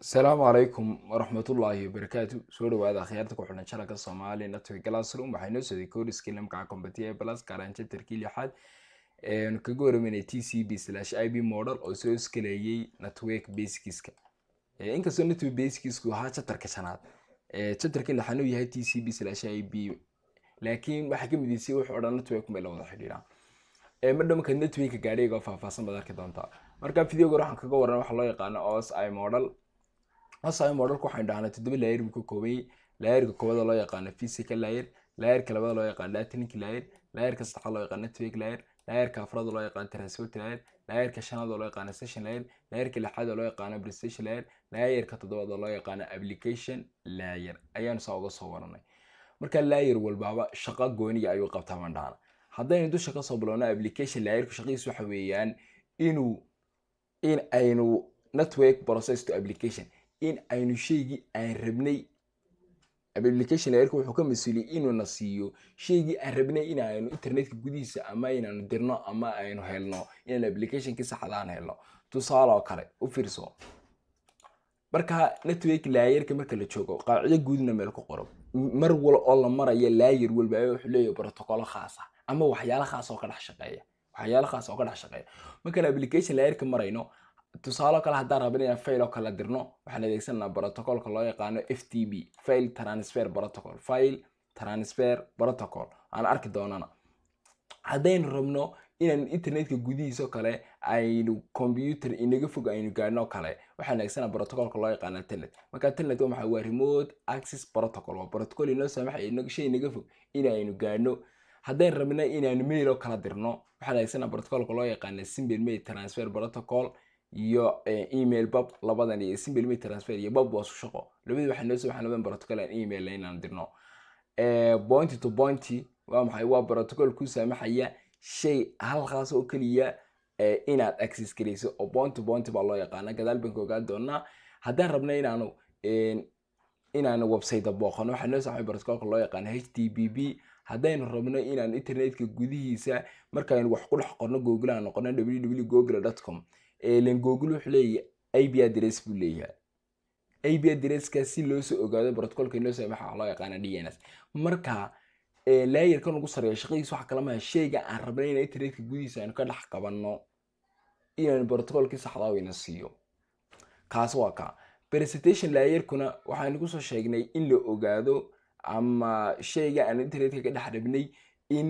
asalaamu calaykum waraxmatullaahi wabarakaatu soo dhawaada akhyaarta ku xidhan sharaka soomaaliya network glassroom waxaa inoo socday koodhiskii lamkaca kombatiya plus garanjatarkii lixaad eanu kaga warameynay t c b slash i b model oo soo iskaleeyey network basiskiska inkastoo network basiskisku ahaa chatarka shanaad chatarka lixaad uu yahay t c b slash i b laakiin waxaa ka midisay wuxuu odhan network meel la wada xidhiidhaa madhow markaad networka gaadhayga faahfaahsan baad arki doontaa marka videoga waxaan kaga waran waxa loo yaqaano os i model asayo modhalku waxaan dhahnay toddoba layer buu ka koobanyay layerka koobada loo yaqaano physical layer layerka labada loo yaqaano ethnic layer layerka saddexaad loo yaqaano twig layer layerka afraad loo yaqaano transport layer layerka shanaad loo yaqaano session layer layerka lixaad loo yaqaano prestation layer layerka toddobaad loo yaqaano application layer ayaan saa uga soo waranay marka layer walbaaba shaqo gooniga ayuu qabtaa mandhana haddaynu dusha ka soo bilowno application layerku shaqadiisu waxa weeyaan inuu in aynu network process to application in aynu shaygii aan rabnay application layrka wuxuu ka mas-uuliyey inuuna siiyo shaygii aan rabnay inaanu internetka gudihiisa ama inaanu dirno ama aynu helno inaan applicationkii saxdaan helno tusaale kale u fiirso marka network laayarka marka la joogo qaacido guudna meel ku qoran mar wal oo la marayo laayar walba wuxuu leeyahay protocolo khaas ah ama waxyaalo khaas oo ka dhex shaqeeya waxyaalo khaas oo ka dhex shaqeeya markaan application laayarka marayno tusaale kale haddaan rabin inaan fail oo kale dirno waxaan adeegsananaa protocolka loo yaqaano f t b fail transfer protocol fail transfer protocol aan arki doonana haddaynu rabno inaan internetka gudihiisao kale aynu computer inaga fog aynu gaadhno kale waxaan adeegsanaa protocolka loo yaqaano telnet marka telnet maxaa waa remote access protocol waa protocol inoo saamaxaya shay inaga fog in aynu gaadhno haddaynu rabna inaanu mail oo kala dirno waxaan adeegsanaa protocolka loo yaqaana simple mail transfer protocol iyo eh, email bob labadan iyo simple me transfer iyo bob waa shaqo labadii waxaa noo soo labadan protocol aan email inaan dirno point eh, to point waa maxay waa protocol ku saamaxaya shay halkaas oo keliya eh, inaad access garayso oo point to baa loo yaqaana gadaal baan ka ogaan doonaa haddaan rabna inaanu inaanu website booqano waxaa noo soo protocolka loo yaqaana h t b b haddaynu rabno inaan internetka gudihiisa markaynu wax ku dhex qorno google aan noqono www google com len google wuxuu leeyahay ib adress buu leeyahay ib adresska si loo ogaado brotocolka in loo waxaa loo yaqaana dns marka laayarkan ugu sareeya shaqadiisa waxa kalamaha sheyga aan rabnay in internetka gudihiisa aanu ka dhex qabanno inaan brotocolkii saxdaa wayna siiyo kaas waa ka presentation laayarkuna waxaanu kusoo sheegnay in la ogaado ama sheyga aan internetka ka dhex rabnay in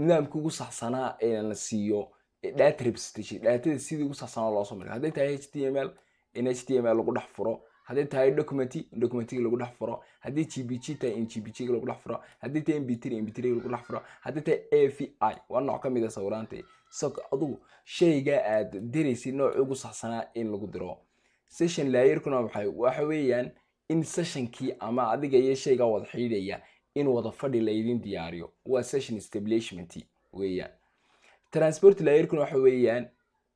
nidaamka ugu saxsanaa ee siiyo datarepsdatadii sidii ugu saasano loosoo marka hadday tahay h t m l in h t m l lagu dhex furo hadday tahay documenty in documentyga lagu dhex furo haddii g b g tahay in g b g lagu dhex furo haddii tahay mbitir in mbitriga lagu dhex furo haddii tahay a v i waa nooc ka mid a ah sawiraanta so adugu shaygaa aad diraysid noocii ugu saxsanaa in lagu diro session laayirkuna maxay waxa weeyaan in sessionkii ama adiga iyo shaygaa wada xiidhaya in wada fadhi laydin diyaariyo waa session establishment weeyaan transport laerkan waxa weeyaan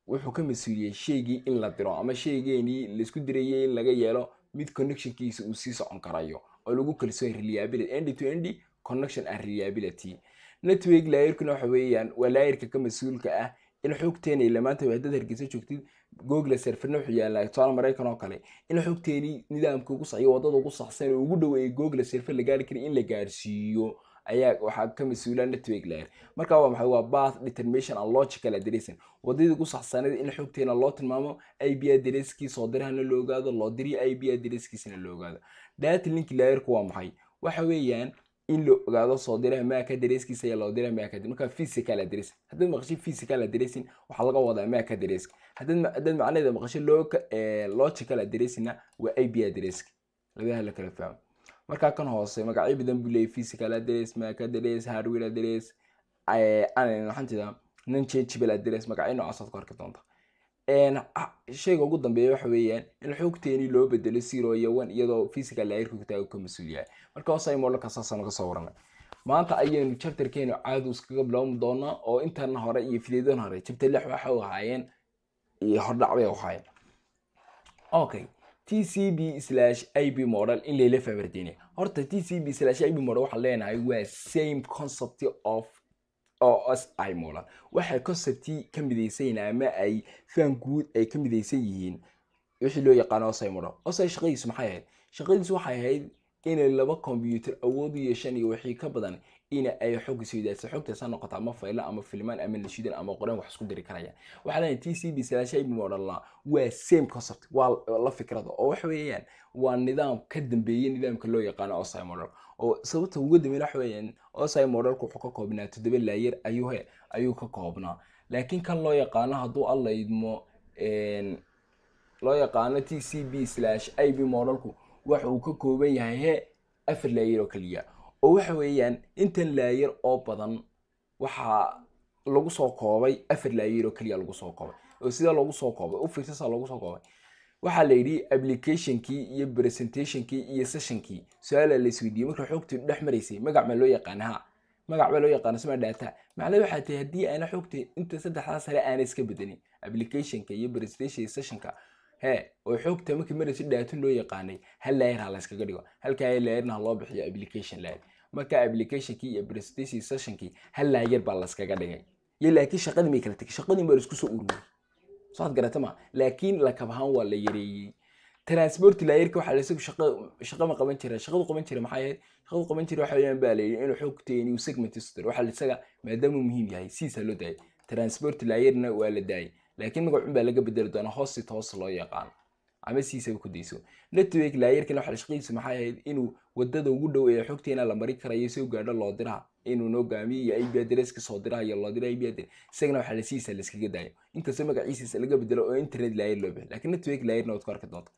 wuxuu ka mas-uuliyey sheygii in la diro ama shaygeenii laisku dirayey in laga yeelo mid connectionkiisa uu sii socon karayo oo lagu kalsoon reliability end to end connection and reliability network laerkan waxa weeyaan waa laerka ka mas-uulka ah in xogteeni ila maanta haddaad hargeysa joogtid google serferna wuxuu yaallaa tusaale maraykan oo kale in xogteeni nidaamka ugu sax iyo waddada ugu saxsan oo ugu dhoweeyay google serfer la gaari kara in la gaarsiiyo ayaa waxaa ka mas-uulaan la tbeeg lahayn marka waa maxay waa bath determination and logical addressing wadadii ugu saxsanayd in xogteena loo tilmaamo i b adresskiisa oo dirahana loo ogaado loo diriyo i b adresskiisana loo ogaado data link layerku waa maxay waxa weeyaan in la ogaado soo diraha maaka dareeskiisa iyo loo diraha maaka darees marka physical address haddaad maqashay physical addressing waxaa laga wadaa maaka dareeska haddaad macnaheeda maqashay logical addressingna waa i b addresska labadaha kala fahmo marka kan hoose magacyo badan buu leeyay physical address macadres hardware address waxaantida non changeable address magacyo noocaas ku arki doonta ah, shayga ugu dambeeya waxa weeyaan in xoogteeni loo bedelo zero iyo one iyadoo physical lairka taago ka mas-uul yahay marka hoose ay moolaka saasaanu kasoo waranay maanta ayaanu chapterkeenu caadu iskaga bilowmi doonaa oo intan hore iyo fideedan hore chapter lix waxa u ahaayeen iyo hordhacbay ahaayeen okay tcb ib model in layla faafardeyne horta tcb ib model waxaan leenahay waa same concept of os i model waxay conceptii ka midaysan ama ay faan guud ay ka midaysan yihiin wixii loo yaqaano osi model osi shaqadiisu maxay ahayd shaqadiisu waxay ahayd inay laba combyuter awood u yeeshaan iyo wixii ka badan in ay xog sidaas xogtaas noqota ama faylo ama filmaan ama la shidan ama qoraan wax isku diri karayaan waxaa leeyahay t c b slash ab modelna waa same concept waa la fikrada oo waxa weeyaan waa nidaam ka dambeeyey nidaamka loo yaqaano osi model oo sababta ugu dambeyn waxa weeyaan osi modelku wuxuu ka koobnaa toddoba laayar ayuu he ayuu ka koobnaa laakiin kan loo yaqaano hadduu alla idmo loo yaqaano t c b slash ab modelku waxa uu ka kooban yahay he afar laayar oo keliya oo waxa weeyaan intan laayar oo badan waxaa lagu soo koobay afar laayar oo keliya lagu soo koobay oo sidaa lagu soo koobay u fiirsasaa ah lagu soo koobay waxaa la yidhi applicationkii iyo presentationkii iyo sessionkii su-aala la marka xogtii dhex maraysay magac ma loo yaqaanaha magac baa loo yaqaana sima dhaata macna waxaa tahay haddii aana xogta inta saddexdaa sare aana iska bedelin applicationka iyo presentation sessionka he oo xogta markii maraysa dhaatin loo yaqaanay hal laayar ha la yskaga dhigo halkaa laayarna ha loo bixiyo application laayar marka applicationkii iyo presentation sessionkii hal laayar baa laskaga dhigay iyo laakiin shaqadii may kala tegay shaqadii baa isku soo ururiyey soo garata ma laakiin lakab ahaan waa la yareeyey transport laayarka waxaa lasigu shaqa shaqa qaban jiraa shaqadu qaban jira maxaa yahay shaqadu qaban jira waxa weeyaan baa la inuu xoogteeni uu segment isdar waxaa laisaga maadaamuu muhiim yahay siisaa loo daayay transport laayarna waa la daayay laakiin magac un baa laga bedeli doonaa hoos toos loo yaqaan ama siisaa kudayso network laayarkan waxaa shaqadiisu maxay ahayd inuu wadada ugu dhow ee xogteena la mari karayo soo gaadho loodiraha inuu noo gaamiyo iyo ip adresska soo diraha iyo loodiraha ip adres isagana waxaa la siisaa laskaga daayo inkastoo magaciisiisa laga bedelo oo internet laayar loo bixiy laakiin network laayarna waad ku arki doonta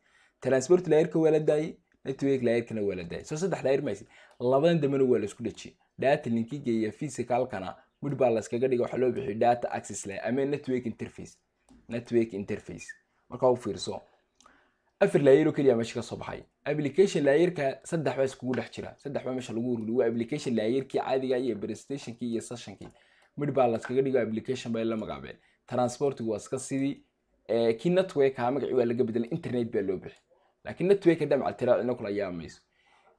transport laayarka waa la daayey network laayarkana waa la daayay soo saddex laayar maysi labadan dambena waa la isku data linkiga iyo physicalkana mid baa la iskaga waxaa loo bixiyo data access layer ama network interface network interface markaa u fiirso afar layer oo keliya meesha ka soo baxay application layerka saddex baa iskugu dhex jira saddex baa meesha lagu ururiyo application layerkii caadiga iyo prestationkii iyo sessionkii mid baa laskaga dhigo application bay la magacaabeen transportigu waa iska sidii eh, kii networka magaci waa laga bedelay internet baa loo bixi laakiin networka damcal tiraacina kula yaamayso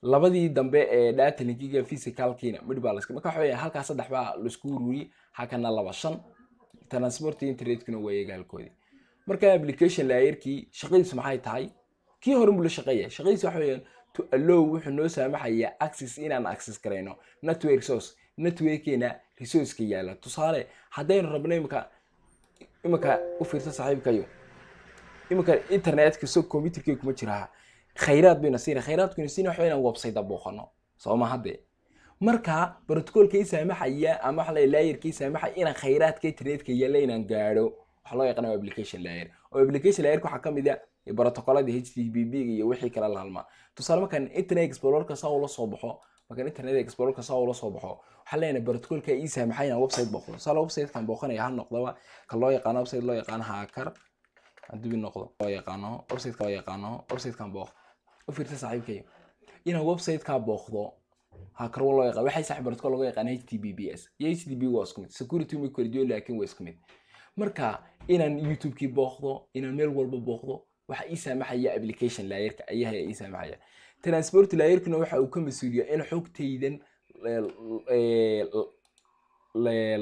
labadii dambe ee data physicalkiina mid baa laska marka waxaa halkaa saddex baa laisku ururiyey halkana laba shan transport internetkuna waa iyaga markaa application laayerkii shaqadiisu maxay tahay kii horenbuu la shaqeeya shaqadiisu waxa weeyaan to allow wuxuu noo saamaxayaa access inaan access garayno network source networkeena resourceka yaalla tusaale haddaynu rabno imanka imanka u fiirsa saaxiibkayo imanka internetka so computerkeega kuma jiraa khayraad bayna siina khayraadkuna siina waxa inaan website booqano sooma haddee marka protocolkii saamaxaya ama waxa la laayerkii saamaxaya inaan khayraadka internetka yaalla inaan gaadho waxaa loo yaqaana application layer oo application layer waxaa ka mid a ah brotocolada h t b b iyo wixii kala la tusaale markaan internet explorerka saa ula soo baxo markaan internet explorerka saa ula soo baxo waxaa leenahay protocolka isa maxaa inaan website booqdo saa websitekan booqanaya hal noqdaba ka loo yaqaano website loo yaqaano haakar hadubi noqdo loo yaqaano websiteka loo yaqaano websitekan booq u fiirsa saaxiibkayo inaan websitekaa booqdo hakarwa loo yaqaan waxay saaxiib protocol lagu yaqaan h t b b s iyo h t b waa isku security ma kordhiyo laakiin waa isku mid marka inaan youtubekii booqdo inaan meel walba booqdo waxaa ii saamaxaya application laayarka ayaha ii saamaxaya transport laayarkuna waxa uu ka mas-uuliya in xogtaydan eh, eh,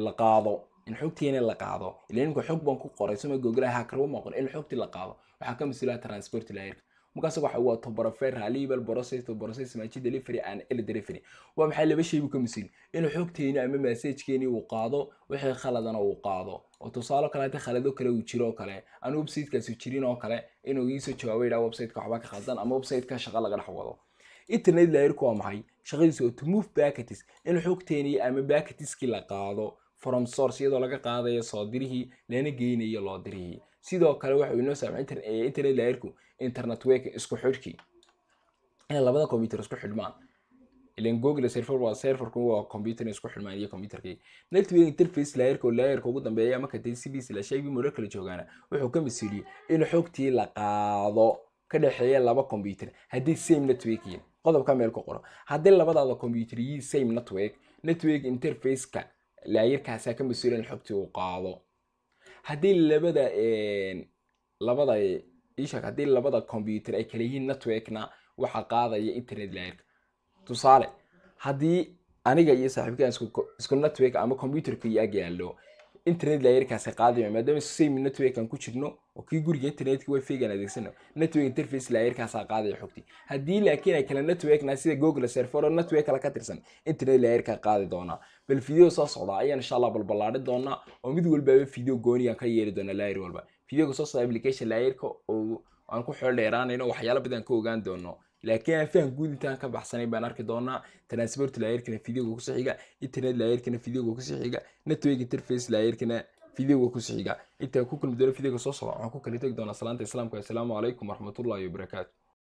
la qaado in xogtiina la qaado ila ninka xog baan ku qoray soma googlaha hakarbo ma in xogti la qaado waxaa ka mas-uulaha transport laayarka markaas waxa waa tobarofer haliibal process process match delivery and el delivery waa maxay laba shay ka masiin inuu xogteeni ama message-keeni uu qaado wixii khaladana uu qaado oo tusaale kale khalado kale uu jiro kale inuu iisoo jawaabo idhaa website waxba ka khaldan ama website-ka laga dhex wado internet laayirku waa maxay shaqadiisu waa to move inuu xogteeni ama packageski la qaado from source iyadoo laga qaadayo soo dirihii lana geynayo loo dirihii sidoo kale waxa uu inoo saamay internet laayirku internet week isku xidhkii inay labada computer isku xidhmaan ilan google server waa serverku waa computer isku xidhmaan iyo computerkii network interface laayirka oo ugu dambeeya marka tcb slash ip model kala joogaana wuxuu ka masiiriyey in xogtii la qaado ka dhexeeya laba computer haddii same network qodobka meel ku qoro haddii labadaada computer same network network interface laayirkaasaa ka mas-uula in xogtii uu qaado haddii labada labada ishaak haddii labada combyuter ay kala yihiin networkna waxaa qaadaya internet laayirka tusaale haddii aniga iyo saaxiibka isku network ama combyuterka iyo ag yaallo internet layerkaasi qaadaya maadaama same networkan ku jirno oo kii guriga internetka wifigan adeegsana network interface layerkaasa qaadaya xogti haddii laakiin ay kale networkna sida google server network kale ka tirsan internet layerka qaadi doonaa bal video soo socda ayaan insha allah balballaari doonaa oo mid walbaba video gooniyan ka yeeli doona layer walba videoga soo socda application layerka oo aan ku xeel dheeraanayno waxyaalo badan ka ogaan doono laakiin fahan guud intaan ka baxsanay baan arki doonaa transport laayarkana fideoga kusixiga internet laayarkana fideoga kusixiga network interface laayarkana fideoga kusixiga intaa ku kulmi doono fideoga soo socda waxaan ku kala tegi doonaa salaanta islaamka asalaamu calaykum waraxmatullaahi wabarakaatu